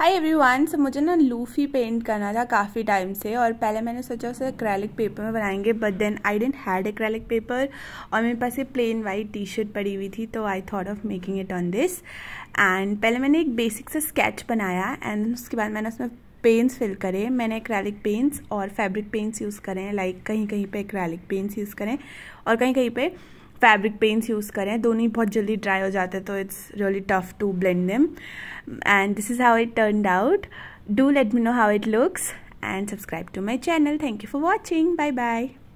hi everyone so मुझे ना Luffy paint करना था काफ़ी टाइम से और पहले मैंने सोचा उसे क्रैलिक पेपर में बनाएंगे but then I didn't had acrylic paper और मेरे पास ये प्लेन वाइट टी शर्ट पड़ी हुई थी तो I thought of making it on this and पहले मैंने एक बेसिक सा स्केच बनाया एंड उसके बाद मैंने उसमें पेंट्स फिल करे मैंने क्रैलिक पेंट्स और फैब्रिक पेंट्स यूज़ करें लाइक कहीं कहीं पर क्रैलिक पेंट्स यूज़ करें और कहीं कहीं पर फैब्रिक पेंट्स यूज़ करें दोनों ही बहुत जल्दी ड्राई हो जाते हैं तो it's really tough to blend them and this is how it turn out do let me know how it looks and subscribe to my channel thank you for watching bye bye